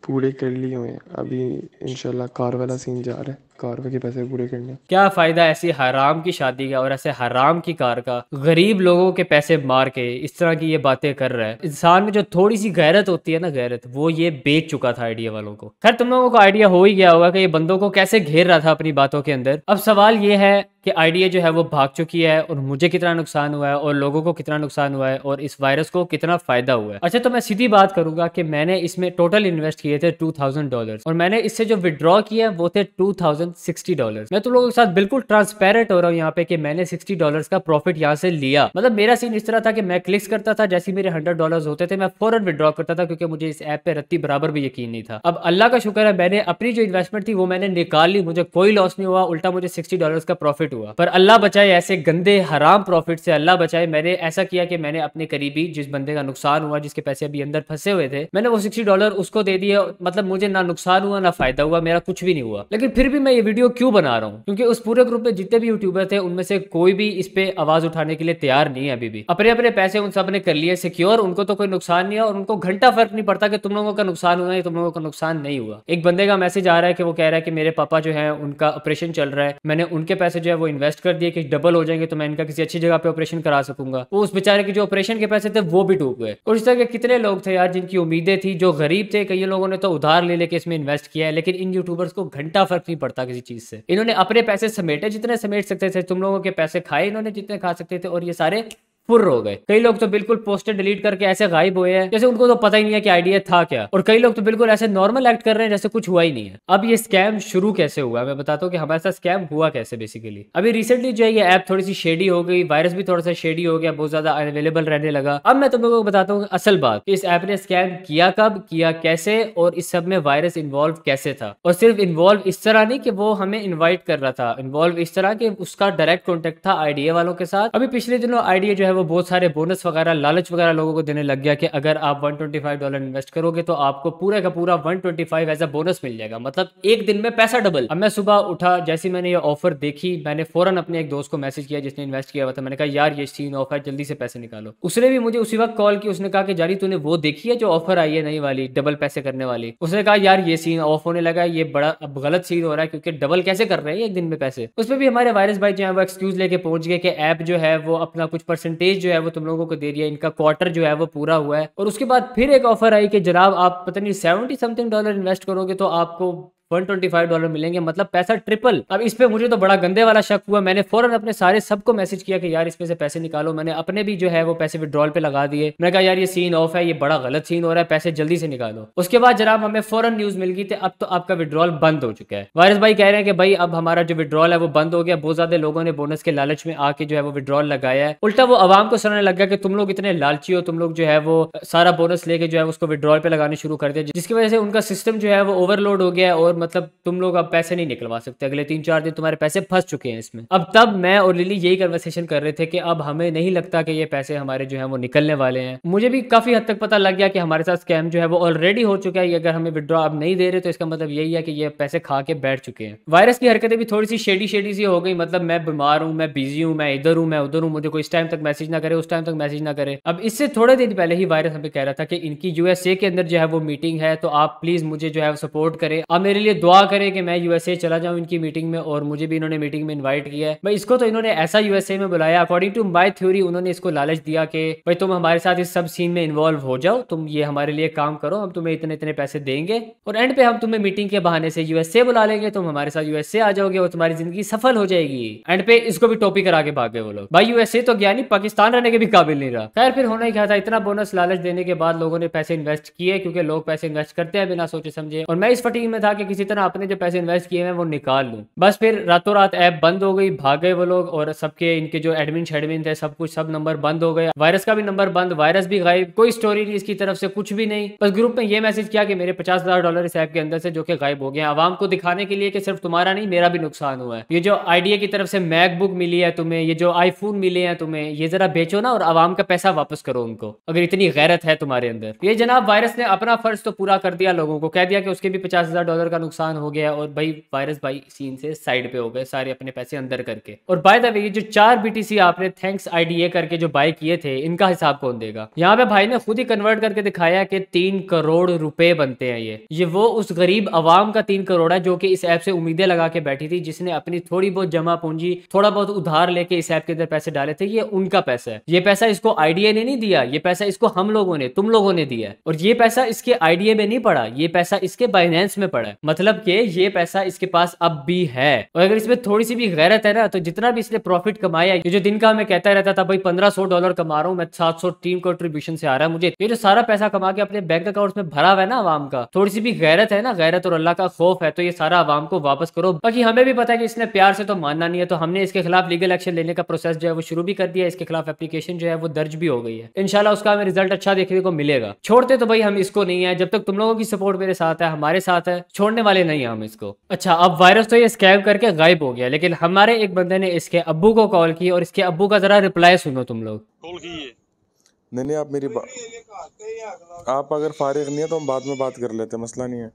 पूरे कर लिए हुए हैं अभी इनशाला कार वाला सीन जा रहा है कार के पैसे पूरे करने क्या फायदा ऐसी हराम की शादी का और ऐसे हराम की कार का गरीब लोगों के पैसे मार के इस तरह की ये बातें कर रहा है इंसान में जो थोड़ी सी गैरत होती है ना गैरत वो ये बेच चुका था आइडिया वालों को खैर तुम लोगों को आइडिया हो ही गया होगा कि ये बंदों को कैसे घेर रहा था अपनी बातों के अंदर अब सवाल ये है कि आइडिया जो है वो भाग चुकी है और मुझे कितना नुकसान हुआ है और लोगों को कितना नुकसान हुआ है और इस वायरस को कितना फायदा हुआ है अच्छा तो मैं सीधी बात करूंगा कि मैंने इसमें टोटल इन्वेस्ट किए थे टू थाउजेंड डॉलर और मैंने इससे जो विड्रॉ किया वो थे two thousand thousand sixty dollar मैं तुम लोगों के साथ बिल्कुल ट्रांसपेरेंट हो रहा हूँ यहाँ पे कि मैंने सिक्सटी डॉलर का प्रॉफिट यहाँ से लिया मतलब मेरा सीन इस तरह था कि मैं क्लिक्स करता था जैसे मेरे हंड्रेड डॉलर होते थे मैं फॉरन विद्रॉ करता था क्योंकि मुझे इस ऐप पे रत्ती बराबर भी यकीन नहीं था अब अल्लाह का शुक्र है मैंने अपनी जो इन्वेस्टमेंट थी वो मैंने निकाल ली मुझे कोई लॉस नहीं हुआ उल्टा मुझे सिक्सटी डॉलर का प्रॉफिट हुआ पर अल्लाह बचाए ऐसे गंदे हराम प्रॉफिट से अल्लाह बचाए मैंने ऐसा किया कि मैंने अपने करीबी जिस बंदे का नुकसान हुआ जिसके पैसे अभी अंदर फंसे हुए थे मैंने वो सिक्सटी डॉलर उसको दे दिए मतलब मुझे ना नुकसान हुआ ना फायदा हुआ मेरा कुछ भी नहीं हुआ लेकिन फिर भी मैं मैं ये वीडियो क्यों बना रहा हूँ क्योंकि उस पूरे ग्रुप में जितने भी यूट्यूबर थे उनमें से कोई भी इस पे आवाज उठाने के लिए तैयार नहीं है अभी भी अपने अपने पैसे उन सब ने कर लिए सिक्योर उनको तो कोई नुकसान नहीं है और उनको घंटा फर्क नहीं पड़ता कि तुम लोगों का नुकसान हुआ या तुम लोगों का नुकसान नहीं हुआ एक बंदे का मैसेज आ रहा है कि वो कह रहा है कि मेरे पापा जो है उनका ऑपरेशन चल रहा है मैंने उनके पैसे जो है वो इन्वेस्ट कर दिए कि डबल हो जाएंगे तो मैं इनका किसी अच्छी जगह पे ऑपरेशन करा सकूंगा उस बेचारे के जो ऑपरेशन के पैसे थे वो भी डूब गए और इस तरह के कितने लोग थे यार जिनकी उम्मीदें थी जो गरीब थे कई लोगों ने तो उधार ले लेके इसमें इन्वेस्ट किया है लेकिन इन यूट्यूबर्स को घंटा फर्क नहीं पड़ता था किसी चीज से इन्होंने अपने पैसे समेटे जितने समेट सकते थे तुम लोगों के पैसे खाए इन्होंने जितने खा सकते थे और ये सारे फुर हो गए कई लोग तो बिल्कुल पोस्टर डिलीट करके ऐसे गायब हुए हैं जैसे उनको तो पता ही नहीं है कि आइडिया था क्या और कई लोग तो बिल्कुल ऐसे नॉर्मल एक्ट कर रहे हैं जैसे कुछ हुआ ही नहीं है अब ये स्कैम शुरू कैसे हुआ मैं बताता हूँ कि हमारे साथ स्कैम हुआ कैसे बेसिकली अभी रिसेंटली जो है ये ऐप थोड़ी सी शेडी हो गई वायरस भी थोड़ा सा शेडी हो गया बहुत ज्यादा अवेलेबल रहने लगा अब मैं तुम लोगों को बताता हूँ असल बात इस ऐप ने स्कैम किया कब किया कैसे और इस सब में वायरस इन्वॉल्व कैसे था और सिर्फ इन्वॉल्व इस तरह नहीं की वो हमें इन्वाइट कर रहा था इन्वॉल्व इस तरह की उसका डायरेक्ट कॉन्टेक्ट था आईडीए वालों के साथ अभी पिछले दिनों आइडिया जो है है वो बहुत सारे बोनस वगैरह लालच वगैरह लोगों को देने लग गया कि अगर आप 125 डॉलर इन्वेस्ट करोगे तो आपको पूरा का पूरा 125 ट्वेंटी एज अ बोनस मिल जाएगा मतलब एक दिन में पैसा डबल अब मैं सुबह उठा जैसे मैंने ये ऑफर देखी मैंने फौरन अपने एक दोस्त को मैसेज किया जिसने इन्वेस्ट किया हुआ था मैंने कहा यार ये सीन ऑफर जल्दी से पैसे निकालो उसने भी मुझे उसी वक्त कॉल की उसने कहा कि जारी तूने वो देखी है जो ऑफर आई है नई वाली डबल पैसे करने वाली उसने कहा यार ये सीन ऑफ होने लगा ये बड़ा अब गलत सीन हो रहा है क्योंकि डबल कैसे कर रहे हैं एक दिन में पैसे उसमें भी हमारे वायरस भाई जो है वो एक्सक्यूज लेके पहुंच गए कि ऐप जो है वो अपना कुछ परसेंटेज परसेंटेज जो है वो तुम लोगों को दे दिया इनका क्वार्टर जो है वो पूरा हुआ है और उसके बाद फिर एक ऑफर आई कि जनाब आप पता नहीं सेवेंटी समथिंग डॉलर इन्वेस्ट करोगे तो आपको 125 डॉलर मिलेंगे मतलब पैसा ट्रिपल अब इस पे मुझे तो बड़ा गंदे वाला शक हुआ मैंने फौरन अपने सारे सबको मैसेज किया कि यार इसमें से पैसे निकालो मैंने अपने भी जो है वो पैसे विद्रॉल पे लगा दिए मैंने कहा यार ये सीन ऑफ है ये बड़ा गलत सीन हो रहा है पैसे जल्दी से निकालो उसके बाद जरा हमें फौरन न्यूज मिल गई थी अब तो आपका विड्रॉल बंद हो चुका है वायरस भाई कह रहे हैं कि भाई अब हमारा जो विड्रॉल है वो बंद हो गया बहुत ज्यादा लोगों ने बोनस के लालच में आके जो है वो विड्रॉल लगाया है उल्टा वो आवाम को सुनने लग गया कि तुम लोग इतने लालची हो तुम लोग जो है वो सारा बोनस लेके जो है उसको विड्रॉल पे लगाने शुरू कर दिया जिसकी वजह से उनका सिस्टम जो है वो ओवरलोड हो गया और मतलब तुम लोग अब पैसे नहीं निकलवा सकते अगले तीन चार दिन तुम्हारे पैसे फंस चुके हैं इसमें अब तब मैं और लिली यही कन्वर्सेशन कर रहे थे कि अब हमें नहीं लगता कि ये पैसे हमारे जो है वो निकलने वाले हैं मुझे भी काफी हद तक पता लग गया कि हमारे साथ स्कैम जो है वो ऑलरेडी हो चुका है अगर हमें विद्रॉ अब नहीं दे रहे तो इसका मतलब यही है कि ये पैसे खा के बैठ चुके हैं वायरस की हरकतें भी थोड़ी सी शेडी शेडी सी हो गई मतलब मैं बीमार हूँ मैं बिजी हूँ मैं इधर हूँ मैं उधर हूँ मुझे कोई इस टाइम तक मैसेज ना करे उस टाइम तक मैसेज ना करे अब इससे थोड़े दिन पहले ही वायरस हमें कह रहा था कि इनकी यूएसए के अंदर जो है वो मीटिंग है तो आप प्लीज मुझे जो है सपोर्ट करें अब मेरे लिए लिए दुआ करें कि मैं यूएसए चला जाऊं इनकी मीटिंग में और मुझे भी इन्होंने मीटिंग में इनवाइट किया है भाई इसको तो इन्होंने ऐसा यूएसए में बुलाया अकॉर्डिंग टू माई थ्योरी उन्होंने इसको लालच दिया कि भाई तुम हमारे साथ इस सब सीन में इन्वॉल्व हो जाओ तुम ये हमारे लिए काम करो हम तुम्हें इतने इतने पैसे देंगे और एंड पे हम तुम्हें मीटिंग के बहाने से यूएसए बुला लेंगे तुम हमारे साथ यूएसए आ जाओगे और तुम्हारी जिंदगी सफल हो जाएगी एंड पे इसको भी टोपी करा के भागे वो लोग भाई यूएसए तो गया नहीं पाकिस्तान रहने के भी काबिल नहीं रहा खैर फिर होना ही क्या था इतना बोनस लालच देने के बाद लोगों ने पैसे इन्वेस्ट किए क्योंकि लोग पैसे इन्वेस्ट करते हैं बिना सोचे समझे और मैं इस फटीक में था कि किसी तरह अपने जो पैसे इन्वेस्ट किए हैं वो निकाल लूँ बस फिर रातों रात ऐप बंद हो गई भाग गए वो लोग और सबके इनके जो एडमिन शेडमिन थे सब कुछ सब नंबर बंद हो गया वायरस का भी नंबर बंद वायरस भी गायब कोई स्टोरी नहीं इसकी तरफ से कुछ भी नहीं बस ग्रुप में ये मैसेज किया कि मेरे पचास हजार डॉलर इस ऐप के अंदर से जो कि गायब हो गया आवाम को दिखाने के लिए कि सिर्फ तुम्हारा नहीं मेरा भी नुकसान हुआ है ये जो आइडिया की तरफ से मैकबुक मिली है तुम्हें ये जो आईफोन मिले हैं तुम्हें ये जरा बेचो ना और आवाम का पैसा वापस करो उनको अगर इतनी गैरत है तुम्हारे अंदर ये जनाब वायरस ने अपना फर्ज तो पूरा कर दिया लोगों को कह दिया कि उसके भी पचास डॉलर का नुकसान हो गया और भाई वायरस भाई सीन से साइड पे हो गए सारे अपने पैसे अंदर करके और बाय द वे ये जो चार बीटीसी आपने थैंक्स आईडीए करके जो बाय किए थे इनका हिसाब कौन देगा यहाँ पे भाई ने खुद ही कन्वर्ट करके दिखाया कि तीन करोड़ रुपए बनते हैं ये ये वो उस गरीब आवाम का तीन करोड़ है जो कि इस ऐप से उम्मीदें लगा के बैठी थी जिसने अपनी थोड़ी बहुत जमा पूंजी थोड़ा बहुत उधार लेके इस ऐप के अंदर पैसे डाले थे ये उनका पैसा है ये पैसा इसको आईडीए ने नहीं दिया ये पैसा इसको हम लोगों ने तुम लोगों ने दिया और ये पैसा इसके आईडीए में नहीं पड़ा ये पैसा इसके बाइनेंस में पड़ा मतलब कि ये पैसा इसके पास अब भी है और अगर इसमें थोड़ी सी भी गैरत है ना तो जितना भी इसने प्रॉफिट कमाया है जो दिन का हमें कहता रहता था भाई पंद्रह डॉलर कमा रहा हूँ मैं सात सौ टीम कॉन्ट्रीब्यूशन से आ रहा है मुझे ये जो सारा पैसा कमा के अपने बैंक अकाउंट में भरा हुआ है ना आवाम का थोड़ी सी भी गैरत है ना गैरत और अल्लाह का खौफ है तो ये सारा आवाम को वापस करो बाकी हमें भी पता है कि इसने प्यार से तो मानना नहीं है तो हमने इसके खिलाफ लीगल एक्शन लेने का प्रोसेस जो है वो शुरू भी कर दिया इसके खिलाफ एप्लीकेशन जो है वो दर्ज भी हो गई है इनशाला उसका हमें रिजल्ट अच्छा देखने को मिलेगा छोड़ते तो भाई हम इसको नहीं है जब तक तुम लोगों की सपोर्ट मेरे साथ है हमारे साथ है छोड़ने वाले नहीं हम इसको अच्छा अब वायरस तो ये स्कैम करके गायब हो गया लेकिन हमारे एक बंदे ने इसके अबू को कॉल की और इसके अबू का जरा रिप्लाई सुनो तुम लोग नहीं नहीं आप मेरी बात आप अगर फारिग नहीं है तो हम बाद में बात कर लेते मसला नहीं है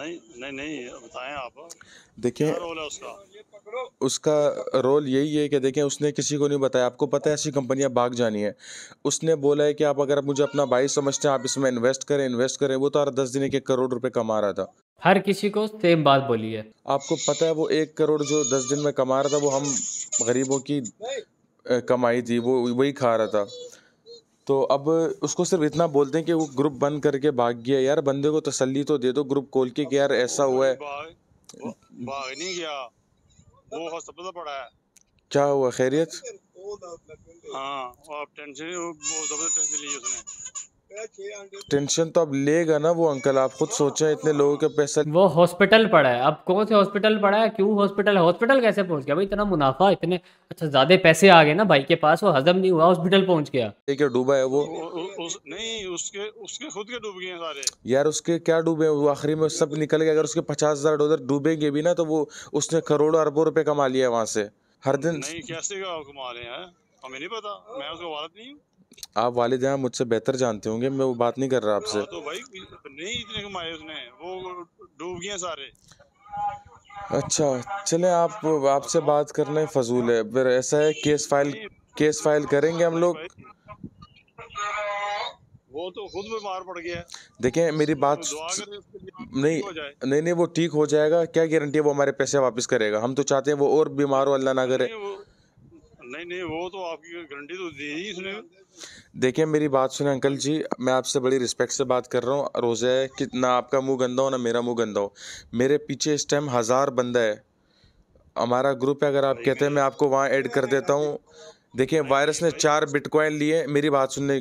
नहीं नहीं नहीं बताएं आप देखिए उसका रोल यही है कि देखें उसने किसी को नहीं बताया आपको पता है ऐसी कंपनियां भाग जानी है उसने बोला है कि आप अगर मुझे अपना भाई समझते हैं आप इसमें इन्वेस्ट करें इन्वेस्ट करें वो तो हर दस दिन एक करोड़ रुपए कमा रहा था हर किसी को सेम बात बोली है आपको पता है वो एक करोड़ जो दस दिन में कमा रहा था वो हम गरीबों की कमाई थी वो वही खा रहा था तो अब उसको सिर्फ इतना बोलते हैं कि वो ग्रुप बंद करके भाग गया यार बंदे को तसल्ली तो दे दो ग्रुप खोल के कि यार ऐसा हुआ है भाग नहीं गया वो हॉस्पिटल पड़ा तो है क्या हुआ खैरियत हाँ आप टेंशन वो बहुत ज़बरदस्त टेंशन ली उसने टेंशन तो अब लेगा ना वो अंकल आप खुद सोचे इतने लोगों के पैसे वो हॉस्पिटल पड़ा है अब कौन से हॉस्पिटल पड़ा है क्यों हॉस्पिटल हॉस्पिटल कैसे पहुंच गया भाई इतना मुनाफा इतने अच्छा ज्यादा पैसे आ गए ना भाई के पास वो हजम नहीं हुआ हॉस्पिटल पहुंच गया है डूबा है वो उस, नहीं उसके उसके खुद के डूब गए सारे यार उसके क्या डूबे वो आखिरी में सब निकल गए अगर उसके पचास हजार डॉलर डूबेंगे भी ना तो वो उसने करोड़ों अरबों रुपए कमा लिया वहाँ से हर दिन कैसे कमा रहे हैं हमें नहीं पता मैं उसका वारत नहीं हूँ आप वाले जहाँ मुझसे बेहतर जानते होंगे मैं वो बात नहीं कर रहा आपसे हाँ तो भाई नहीं इतने कमाए उसने वो डूब गए सारे अच्छा चले आप आपसे बात करने फजूल है फिर ऐसा है केस फाइल केस फाइल करेंगे हम लोग वो तो खुद बीमार पड़ गया देखें मेरी बात तो नहीं नहीं नहीं वो ठीक हो जाएगा क्या गारंटी है वो हमारे पैसे वापस करेगा हम तो चाहते हैं वो और बीमार हो अल्लाह ना करे नहीं नहीं वो तो आपकी गारंटी तो दी ही इसने देखिए मेरी बात सुने अंकल जी मैं आपसे बड़ी रिस्पेक्ट से बात कर रहा हूँ रोजे है कि ना आपका मुंह गंदा हो ना मेरा मुंह गंदा हो मेरे पीछे इस टाइम हज़ार बंदा है हमारा ग्रुप है अगर आप कहते हैं मैं आपको वहाँ ऐड कर देता हूँ देखिए वायरस ने चार बिटकॉइन लिए मेरी बात सुनने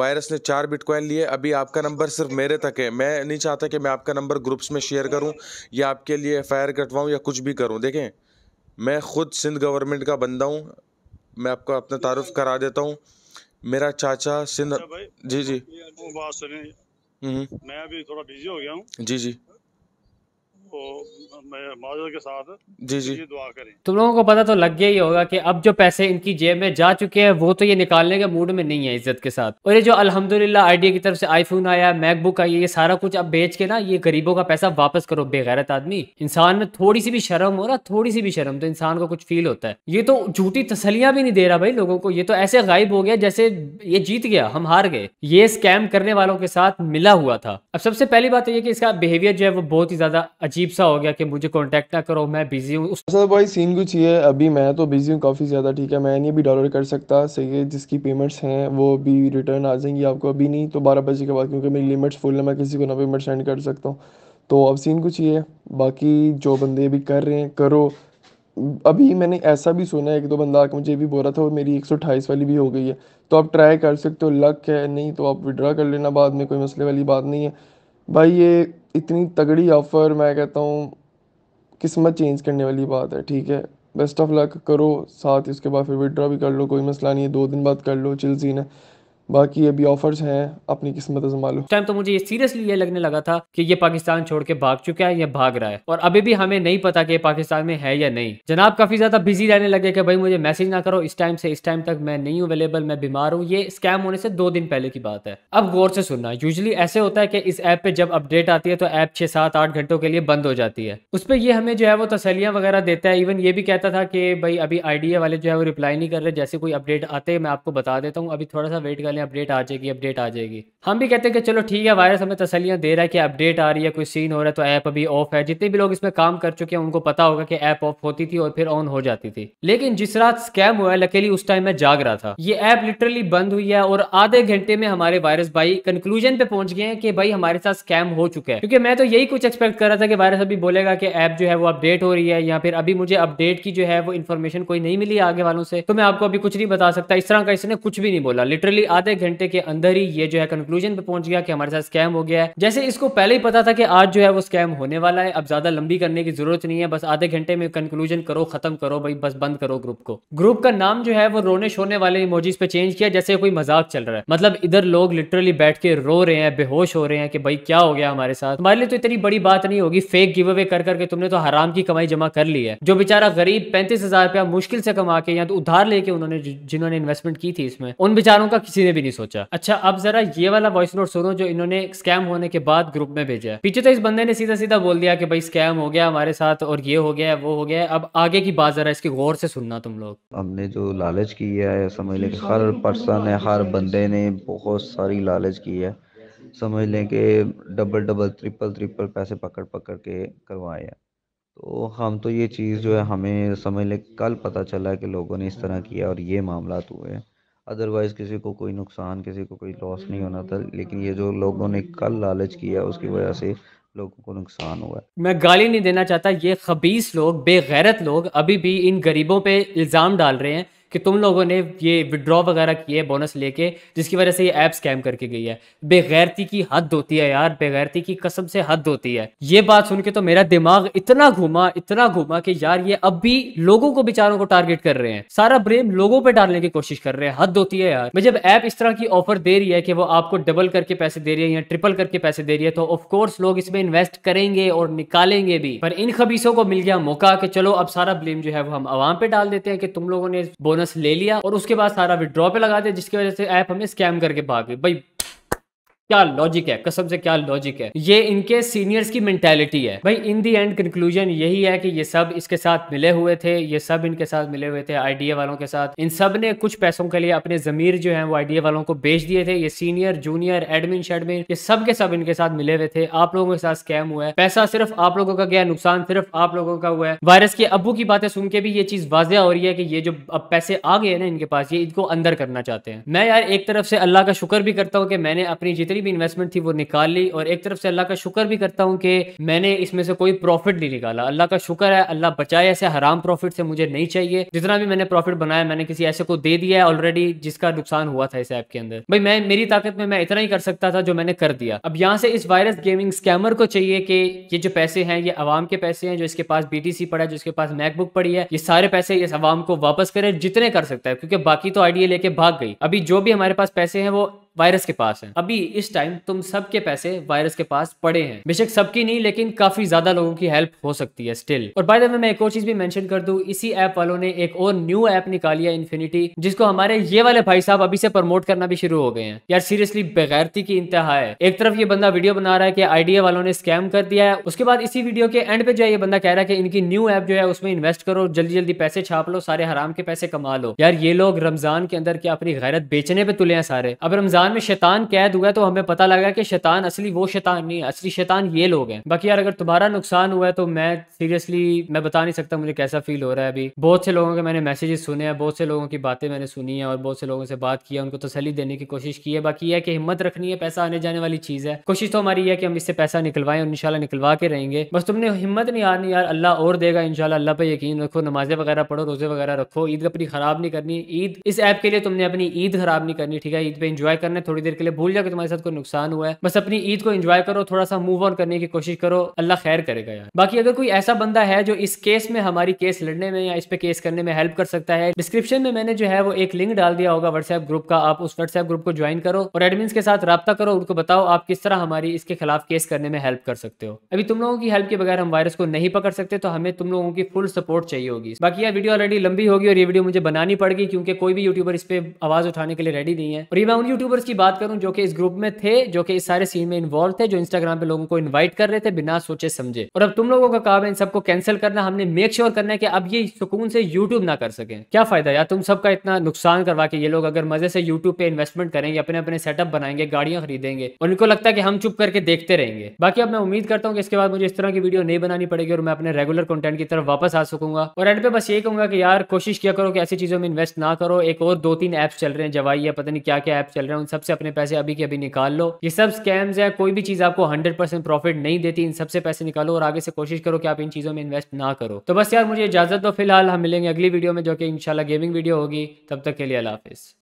वायरस ने चार बिटकॉइन लिए अभी आपका नंबर सिर्फ मेरे तक है मैं नहीं चाहता कि मैं आपका नंबर ग्रुप्स में शेयर करूं या आपके लिए एफ आई कटवाऊँ या कुछ भी करूं देखें मैं खुद सिंध गवर्नमेंट का बंदा हूं मैं आपको अपना तारुफ करा देता हूँ मेरा चाचा सिंध अच्छा जी जी बात हम्म। मैं अभी थोड़ा बिजी हो गया हूँ जी जी के साथ जी जी दुआ करें तुम लोगों को पता तो लग गया ही होगा कि अब जो पैसे इनकी जेब में जा चुके हैं वो तो ये निकालने के मूड में नहीं है इज्जत के साथ और ये जो अल्हम्दुलिल्लाह आईडिया की तरफ से आईफोन आया मैकबुक आई ये सारा कुछ अब बेच के ना ये गरीबों का पैसा वापस करो बेगैरत आदमी इंसान में थोड़ी सी भी शर्म हो रहा थोड़ी सी भी शर्म तो इंसान को कुछ फील होता है ये तो झूठी तसलियां भी नहीं दे रहा भाई लोगों को ये तो ऐसे गायब हो गया जैसे ये जीत गया हम हार गए ये स्कैम करने वालों के साथ मिला हुआ था अब सबसे पहली बात तो यह कि इसका बिहेवियर जो है वो बहुत ही ज्यादा अजीब अजीब सा हो गया कि मुझे कॉन्टेक्ट ना करो मैं बिजी हूँ सर तो भाई सीन कुछ ये अभी मैं तो बिजी हूँ काफ़ी ज़्यादा ठीक है मैं नहीं अभी डॉलर कर सकता सही है जिसकी पेमेंट्स हैं वो अभी रिटर्न आ जाएंगी आपको अभी नहीं तो बारह बजे के बाद क्योंकि मेरी लिमिट्स फुल है मैं किसी को ना पेमेंट सेंड कर सकता हूँ तो अब सीन कुछ ये है बाकी जो बंदे अभी कर रहे हैं करो अभी मैंने ऐसा भी सुना है एक दो बंदा आके मुझे भी बोल रहा था और मेरी एक सौ अट्ठाईस वाली भी हो गई है तो आप ट्राई कर सकते हो लक है नहीं तो आप विड्रा कर लेना बाद में कोई मसले वाली बात नहीं है भाई ये इतनी तगड़ी ऑफ़र मैं कहता हूँ किस्मत चेंज करने वाली बात है ठीक है बेस्ट ऑफ लक करो साथ उसके बाद फिर विड्रा भी कर लो कोई मसला नहीं है दो दिन बाद कर लो चिल सीन है बाकी अभी ऑफर्स हैं अपनी किस्मत संभालो टाइम तो मुझे ये सीरियसली ये लगने लगा था कि ये पाकिस्तान छोड़ के भाग चुका है या भाग रहा है और अभी भी हमें नहीं पता कि पाकिस्तान में है या नहीं जनाब काफी ज्यादा बिजी रहने लगे कि भाई मुझे मैसेज ना करो इस टाइम से इस टाइम तक मैं नहीं अवेलेबल मैं बीमार हूँ ये स्कैम होने से दो दिन पहले की बात है अब गौर से सुनना यूजली ऐसे होता है कि इस ऐप पे जब अपडेट आती है तो ऐप छह सात आठ घंटों के लिए बंद हो जाती है उस पर यह हमें जो है वो तसलियां वगैरह देता है इवन ये भी कहता था कि भाई अभी आइडिया वाले जो है वो रिप्लाई नहीं कर रहे जैसे कोई अपडेट आते मैं आपको बता देता हूँ अभी थोड़ा सा वेट कर में अपडेट आ जाएगी अपडेट आ जाएगी हम भी कहते हैं कि चलो ठीक है वायरस हमें तसलियाँ दे रहा है कि अपडेट आ रही है कोई सीन हो रहा है तो ऐप अभी ऑफ है जितने भी लोग इसमें काम कर चुके हैं उनको पता होगा कि ऐप ऑफ होती थी और फिर ऑन हो जाती थी लेकिन जिस रात स्कैम हुआ है लकेली उस टाइम में जाग रहा था ये ऐप लिटरली बंद हुई है और आधे घंटे में हमारे वायरस भाई कंक्लूजन पे पहुंच गए हैं कि भाई हमारे साथ स्कैम हो चुका है क्योंकि मैं तो यही कुछ एक्सपेक्ट कर रहा था कि वायरस अभी बोलेगा कि ऐप जो है वो अपडेट हो रही है या फिर अभी मुझे अपडेट की जो है वो इन्फॉर्मेशन कोई नहीं मिली आगे वालों से तो मैं आपको अभी कुछ नहीं बता सकता इस तरह का इसने कुछ भी नहीं बोला लिटरली आधे आधे घंटे के अंदर ही ये जो है कंक्लूजन पे पहुंच गया कि हमारे साथ स्कैम हो गया है जैसे इसको पहले ही पता था कि आज जो है वो स्कैम होने वाला है अब ज्यादा लंबी करने की जरूरत नहीं है बस आधे घंटे में कंक्लूजन करो खत्म करो भाई बस बंद करो ग्रुप को ग्रुप का नाम जो है वो रोने शोने वाले इमोजीज पे चेंज किया जैसे कोई मजाक चल रहा है मतलब इधर लोग लिटरली बैठ के रो रहे हैं बेहोश हो रहे हैं कि भाई क्या हो गया हमारे साथ हमारे लिए तो इतनी बड़ी बात नहीं होगी फेक गिव अवे कर करके तुमने तो हराम की कमाई जमा कर ली है जो बेचारा गरीब पैंतीस हजार रुपया मुश्किल से कमा के या तो उधार लेके उन्होंने जिन्होंने इन्वेस्टमेंट की थी इसमें उन बेचारों का किसी ने भी नहीं सोचा अच्छा अब जरा ये वाला वॉइस नोट सुनो जो इन्होंने स्कैम होने के बाद ग्रुप में भेजा है पीछे तो इस बंदे ने सीधा सीधा बोल दिया कि भाई स्कैम हो गया हमारे साथ और ये हो गया वो हो गया अब आगे की बात जरा इसके गौर से सुनना तुम लोग हमने जो लालच किया है समझ लें हर पर्सन है हर बंदे ने बहुत सारी लालच की है समझ लें कि डबल डबल ट्रिपल ट्रिपल पैसे पकड़ पकड़ के करवाए हैं तो हम तो ये चीज़ जो है हमें समझ लें कल पता चला कि लोगों ने इस तरह किया और ये मामला तो हुए हैं अदरवाइज़ किसी को कोई नुकसान किसी को कोई लॉस नहीं होना था हम्म। लेकिन ये जो लोगों ने कल लालच किया उसकी वजह से लोगों को नुकसान हुआ मैं गाली नहीं देना चाहता ये खबीस लोग बेगैरत लोग अभी भी इन गरीबों पे इल्ज़ाम डाल रहे हैं कि तुम लोगों ने ये विड्रॉ वगैरह किए बोनस लेके जिसकी वजह से ये ऐप स्कैम करके गई है बेगैरती की हद होती है यार बेगैरती की कसम से हद होती है ये बात सुन के तो मेरा दिमाग इतना घूमा इतना घूमा कि यार ये अब भी लोगों को बेचारों को टारगेट कर रहे हैं सारा ब्लेम लोगों पर डालने की कोशिश कर रहे हैं हद होती है यार मैं जब ऐप इस तरह की ऑफर दे रही है कि वो आपको डबल करके पैसे दे रही है या ट्रिपल करके पैसे दे रही है तो ऑफकोर्स लोग इसमें इन्वेस्ट करेंगे और निकालेंगे भी पर इन खबीसों को मिल गया मौका कि चलो अब सारा ब्लेम जो है वो हम आवाम पे डाल देते हैं कि तुम लोगों ने बोनस बोनस ले लिया और उसके बाद सारा विड्रॉ पे लगा दिया जिसकी वजह से ऐप हमें स्कैम करके भाग गई भाई क्या लॉजिक है कसम से क्या लॉजिक है ये इनके सीनियर्स की मेंटेलिटी है भाई इन दी एंड कंक्लूजन यही है कि ये सब इसके साथ मिले हुए थे ये सब इनके साथ मिले हुए थे आईडीए वालों के साथ इन सब ने कुछ पैसों के लिए अपने जमीर जो है वो आईडीए वालों को बेच दिए थे ये सीनियर जूनियर एडमिन शेडमिन ये सब के सब इनके साथ मिले हुए थे आप लोगों के साथ स्कैम हुआ है पैसा सिर्फ आप लोगों का गया नुकसान सिर्फ आप लोगों का हुआ है वायरस के अबू की बातें सुन के भी ये चीज वाजिया हो रही है कि ये जो अब पैसे आ गए ना इनके पास ये इनको अंदर करना चाहते हैं मैं यार एक तरफ से अल्लाह का शुक्र भी करता हूँ कि मैंने अपनी जितनी जितनी भी इन्वेस्टमेंट थी वो निकाल ली और एक तरफ से अल्लाह का शुक्र भी करता हूँ कि मैंने इसमें से कोई प्रॉफिट नहीं निकाला अल्लाह का शुक्र है अल्लाह बचाए ऐसे हराम प्रॉफिट से मुझे नहीं चाहिए जितना भी मैंने प्रॉफिट बनाया मैंने किसी ऐसे को दे दिया ऑलरेडी जिसका नुकसान हुआ था इस ऐप के अंदर भाई मैं मेरी ताकत में मैं इतना ही कर सकता था जो मैंने कर दिया अब यहाँ से इस वायरस गेमिंग स्कैमर को चाहिए कि ये जो पैसे हैं ये अवाम के पैसे हैं जो इसके पास बीटीसी पड़ा है जिसके पास मैकबुक पड़ी है ये सारे पैसे इस अवाम को वापस करे जितने कर सकता है क्योंकि बाकी तो आइडिया लेके भाग गई अभी जो भी हमारे पास पैसे हैं वो वायरस के पास है अभी इस टाइम तुम सबके पैसे वायरस के पास पड़े हैं बेशक सबकी नहीं लेकिन काफी ज्यादा लोगों की हेल्प हो सकती है स्टिल और बाय द वे मैं एक और चीज भी मेंशन कर दूं इसी ऐप वालों ने एक और न्यू ऐप निकाली है इन्फिनिटी जिसको हमारे ये वाले भाई साहब अभी से प्रमोट करना भी शुरू हो गए हैं यार सीरियसली बेगैरती की इंतहा है एक तरफ ये बंदा वीडियो बना रहा है कि आइडिया वालों ने स्कैम कर दिया है उसके बाद इसी वीडियो के एंड पे जो है ये बंदा कह रहा है कि इनकी न्यू ऐप जो है उसमें इन्वेस्ट करो जल्दी जल्दी पैसे छाप लो सारे हराम के पैसे कमा लो यार ये लोग रमजान के अंदर क्या अपनी गैरत बेचने पे तुले हैं सारे अब रमजान जान में शैतान कैद हुआ है तो हमें पता लगा कि शैतान असली वो शैतान नहीं असली शैतान ये लोग हैं बाकी यार अगर तुम्हारा नुकसान हुआ है तो मैं सीरियसली मैं बता नहीं सकता मुझे कैसा फील हो रहा है अभी बहुत से लोगों के मैंने मैसेजेस सुने हैं बहुत से लोगों की बातें मैंने सुनी है और बहुत से लोगों से बात की उनको तसली देने की कोशिश की है बाकी है कि हिम्मत रखनी है पैसा आने जाने वाली चीज़ है कोशिश तो हमारी है कि हम इससे पैसा निकलवाएं और इनशाला निकलवा के रहेंगे बस तुमने हिम्मत नहीं हारनी यार अल्लाह और देगा इनशाला अल्लाह पर यकीन रखो नमाजें वगैरह पढ़ो रोजे वगैरह रखो ईद अपनी खराब नहीं करनी ईद इस ऐप के लिए तुमने अपनी ईद खराब नहीं करनी ठीक है ईद पे इंजॉय करना करना है थोड़ी देर के लिए भूल जाओ कि तुम्हारे साथ कोई नुकसान हुआ है बस अपनी ईद को एंजॉय करो थोड़ा सा मूव ऑन करने की कोशिश करो अल्लाह खैर करेगा यार बाकी अगर कोई ऐसा बंदा है जो इस केस में हमारी केस लड़ने में या इस पे केस करने में हेल्प कर सकता है डिस्क्रिप्शन में मैंने जो है वो एक लिंक डाल दिया होगा व्हाट्सएप ग्रुप का आप उस व्हाट्सएप ग्रुप को ज्वाइन करो और एडमिन के साथ रब्ता करो उनको बताओ आप किस तरह हमारी इसके खिलाफ केस करने में हेल्प कर सकते हो अभी तुम लोगों की हेल्प के बगैर हम वायरस को नहीं पकड़ सकते तो हमें तुम लोगों की फुल सपोर्ट चाहिए होगी बाकी यह वीडियो ऑलरेडी लंबी होगी और ये वीडियो मुझे बनानी पड़ेगी क्योंकि कोई भी यूट्यूबर इस पर आवाज उठाने के लिए रेडी नहीं है और ये मैं उन यूट्यूबर यूट्यूबर्स की बात करूं जो कि इस ग्रुप में थे जो कि इस सारे सीन में इन्वॉल्व थे जो इंस्टाग्राम पे लोगों को इन्वाइट कर रहे थे बिना सोचे समझे और अब तुम लोगों का काम है इन सबको कैंसिल करना हमने मेक श्योर करना है कि अब ये सुकून से यूट्यूब ना कर सके क्या फायदा यार तुम सबका इतना नुकसान करवा के ये लोग अगर मजे से यूट्यूब पे इन्वेस्टमेंट करेंगे अपने अपने सेटअप बनाएंगे गाड़ियां खरीदेंगे और इनको लगता है कि हम चुप करके देखते रहेंगे बाकी अब मैं उम्मीद करता हूँ कि इसके बाद मुझे इस तरह की वीडियो नहीं बनानी पड़ेगी और मैं अपने रेगुलर कंटेंट की तरफ वापस आ सकूंगा और एंड पे बस ये कहूंगा कि यार कोशिश किया करो कि ऐसी चीजों में इन्वेस्ट ना करो एक और दो तीन ऐप्स चल रहे हैं जवाई या पता नहीं क्या क्या ऐप चल रहे हैं सबसे अपने पैसे अभी के अभी निकाल लो ये सब स्कैम्स है कोई भी चीज़ आपको हंड्रेड परसेंट प्रॉफिट नहीं देती इन सबसे पैसे निकालो और आगे से कोशिश करो कि आप इन चीज़ों में इन्वेस्ट ना करो तो बस यार मुझे इजाजत दो फिलहाल हम मिलेंगे अगली वीडियो में जो कि इंशाल्लाह गेमिंग वीडियो होगी तब तक के लिए अल्लाह हाफिज़